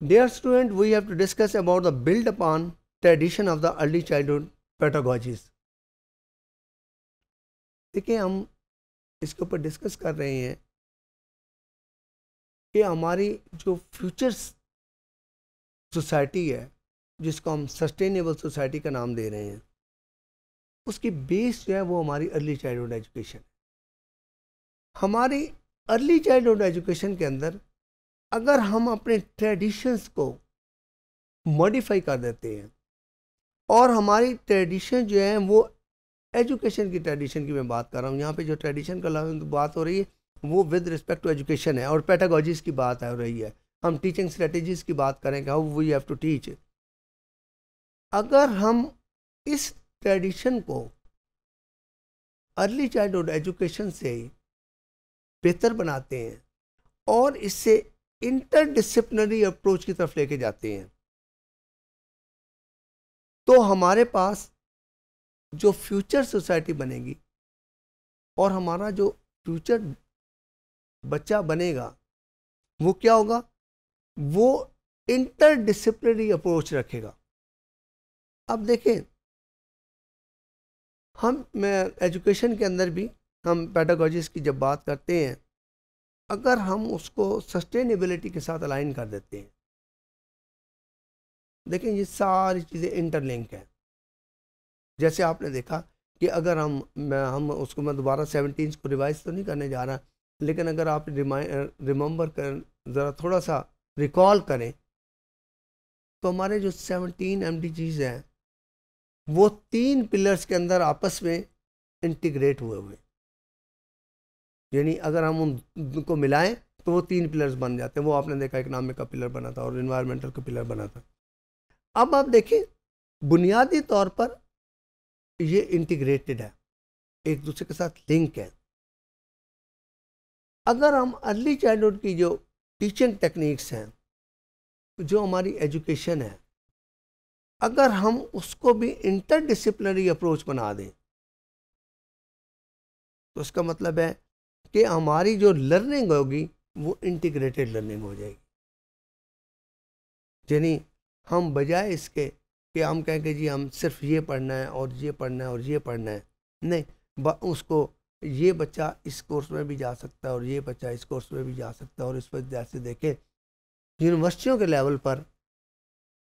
Dear student, we have to discuss about the build upon tradition of the early childhood pedagogies. देखिए हम इसके ऊपर discuss कर रहे हैं कि हमारी जो फ्यूचर सोसाइटी है जिसको हम सस्टेनेबल सोसाइटी का नाम दे रहे हैं उसकी बेस जो है वो हमारी अर्ली चाइल्डहुड एजुकेशन है हमारी अर्ली चाइल्डहुड एजुकेशन के अंदर अगर हम अपने ट्रेडिशंस को मॉडिफाई कर देते हैं और हमारी ट्रेडिशन जो है वो एजुकेशन की ट्रेडिशन की मैं बात कर रहा हूँ यहाँ पे जो ट्रेडिशन का बात हो रही है वो विद रिस्पेक्ट टू एजुकेशन है और पैटागोजीज की बात हो रही है हम टीचिंग स्ट्रेटजीज की बात कि how we have to teach अगर हम इस ट्रेडिशन को अर्ली चाइल्डहुड एजुकेशन से बेहतर बनाते हैं और इससे इंटरडिसिप्लिनरी अप्रोच की तरफ लेके जाते हैं तो हमारे पास जो फ्यूचर सोसाइटी बनेगी और हमारा जो फ्यूचर बच्चा बनेगा वो क्या होगा वो इंटरडिसिप्लिनरी अप्रोच रखेगा अब देखें हम एजुकेशन के अंदर भी हम पैडागोजिस की जब बात करते हैं अगर हम उसको सस्टेनेबिलिटी के साथ अलाइन कर देते हैं देखें ये सारी चीज़ें इंटरलिंक हैं जैसे आपने देखा कि अगर हम मैं हम उसको मैं दोबारा सेवनटीन को रिवाइज तो नहीं करने जा रहा लेकिन अगर आप रिमेंबर कर ज़रा थोड़ा सा रिकॉल करें तो हमारे जो सेवनटीन एम हैं वो तीन पिलर्स के अंदर आपस में इंटीग्रेट हुए हुए यानी अगर हम उनको मिलाएं तो वो तीन पिलर्स बन जाते हैं वो आपने देखा इकनॉमिक का पिलर बना था और इन्वायरमेंटल का पिलर बना था अब आप देखें बुनियादी तौर पर ये इंटीग्रेटेड है एक दूसरे के साथ लिंक है अगर हम अर्ली चाइल्डहुड की जो टीचिंग टेक्निक्स हैं जो हमारी एजुकेशन है अगर हम उसको भी इंटरडिसिप्लिनरी अप्रोच बना दें तो इसका मतलब है कि हमारी जो लर्निंग होगी वो इंटीग्रेटेड लर्निंग हो जाएगी यानी हम बजाय इसके कि हम कहें कि जी हम सिर्फ ये पढ़ना है और ये पढ़ना है और ये पढ़ना है नहीं उसको ये बच्चा इस कोर्स में भी जा सकता है और ये बच्चा इस कोर्स में भी जा सकता है और इस वजह से देखें यूनिवर्सिटियों के लेवल पर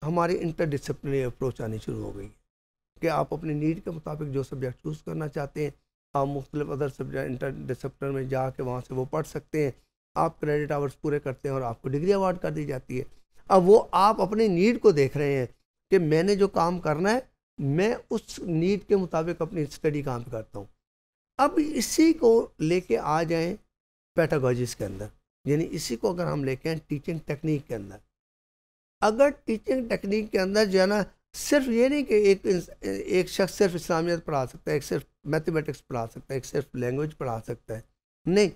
हमारी इंटरडिसिप्लिनरी अप्रोच आनी शुरू हो गई कि आप अपनी नीड के मुताबिक जो सब्जेक्ट चूज़ करना चाहते हैं आप मुख्तलिफ अदर सब्जेक्ट इंटर डिसप्टर में जा के वहाँ से वो पढ़ सकते हैं आप क्रेडिट आवर्स पूरे करते हैं और आपको डिग्री अवार्ड कर दी जाती है अब वो आप अपनी नीड को देख रहे हैं कि मैंने जो काम करना है मैं उस नीड के मुताबिक अपनी स्टडी काम करता हूँ अब इसी को लेके आ जाएं पैटागोजिस के अंदर यानी इसी को अगर हम लेके आए टीचिंग टेक्निक के अंदर अगर टीचिंग टेक्निक के अंदर जो है ना सिर्फ ये नहीं कि एक एक शख्स सिर्फ इस्लामियत पढ़ा सकता है एक सिर्फ मैथमेटिक्स पढ़ा सकता है एक सिर्फ लैंग्वेज पढ़ा सकता है नहीं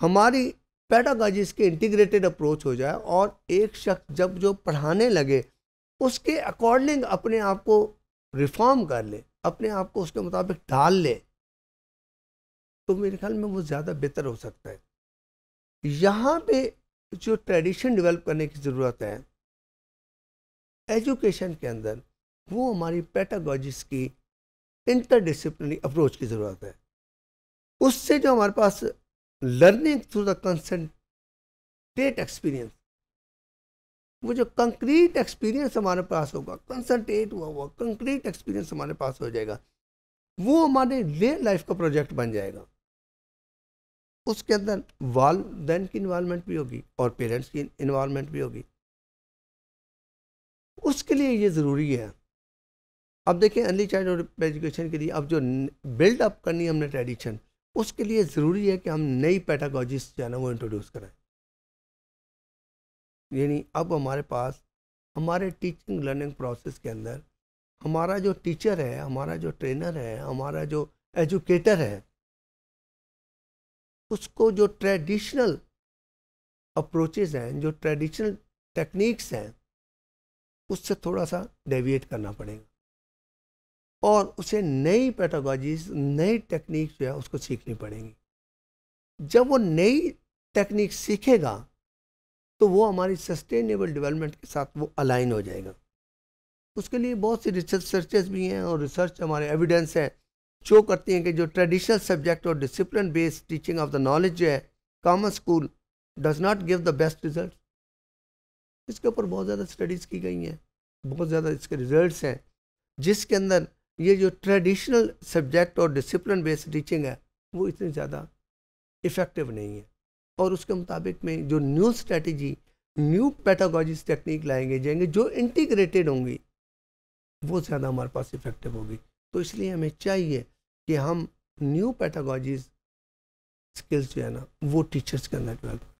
हमारी पैडागॉजी इसके इंटीग्रेटेड अप्रोच हो जाए और एक शख्स जब जो पढ़ाने लगे उसके अकॉर्डिंग अपने आप को रिफॉर्म कर ले अपने आप को उसके मुताबिक ढाल ले तो मेरे ख्याल में वो ज़्यादा बेहतर हो सकता है यहाँ पे जो ट्रेडिशन डेवलप करने की ज़रूरत है एजुकेशन के अंदर वो हमारी पैटागॉजिस की इंटरडिसिप्लिनरी अप्रोच की ज़रूरत है उससे जो हमारे पास learning through the concentrate experience वो जो कंक्रीट एक्सपीरियंस हमारे पास होगा कंसनट्रेट हुआ हुआ कंक्रीट एक्सपीरियंस हमारे पास हो जाएगा वो हमारे रियल लाइफ का प्रोजेक्ट बन जाएगा उसके अंदर वाल देन की इन्वॉलमेंट भी होगी और पेरेंट्स की इन्वॉलमेंट भी होगी उसके लिए ये ज़रूरी है अब देखें अर्ली चाइल्ड एजुकेशन के लिए अब जो बिल्ड अप करनी है हमने ट्रेडिशन उसके लिए ज़रूरी है कि हम नई पैटागोजिस्ट जो है ना वो इंट्रोड्यूस कराएं यानी अब हमारे पास हमारे टीचिंग लर्निंग प्रोसेस के अंदर हमारा जो टीचर है हमारा जो ट्रेनर है हमारा जो एजुकेटर है उसको जो ट्रेडिशनल अप्रोचेज हैं जो ट्रेडिशनल टेक्निक्स हैं उससे थोड़ा सा डेविएट करना पड़ेगा और उसे नई पैटागॉजीज नई टेक्निक जो है उसको सीखनी पड़ेंगी जब वो नई टेक्निक सीखेगा तो वो हमारी सस्टेनेबल डेवलपमेंट के साथ वो अलाइन हो जाएगा उसके लिए बहुत सी रिसर्च सर्चेस भी हैं और रिसर्च हमारे एविडेंस है शो करती हैं कि जो ट्रेडिशनल सब्जेक्ट और discipline based teaching of the knowledge जो है common school does not give the best result इसके ऊपर बहुत ज़्यादा स्टडीज़ की गई हैं बहुत ज़्यादा इसके रिज़ल्ट हैं जिसके अंदर ये जो ट्रेडिशनल सब्जेक्ट और डिसिप्लिन बेस्ड टीचिंग है वो इतनी ज़्यादा इफ़ेक्टिव नहीं है और उसके मुताबिक में जो new strategy new pedagogies technique लाएंगे जाएंगे जो इंटीग्रेटेड होंगी वो ज़्यादा हमारे पास इफ़ेक्टिव होगी तो इसलिए हमें चाहिए कि हम न्यू पैटागॉजीज स्किल्स जो है ना वो टीचर्स के अंदर डेवलप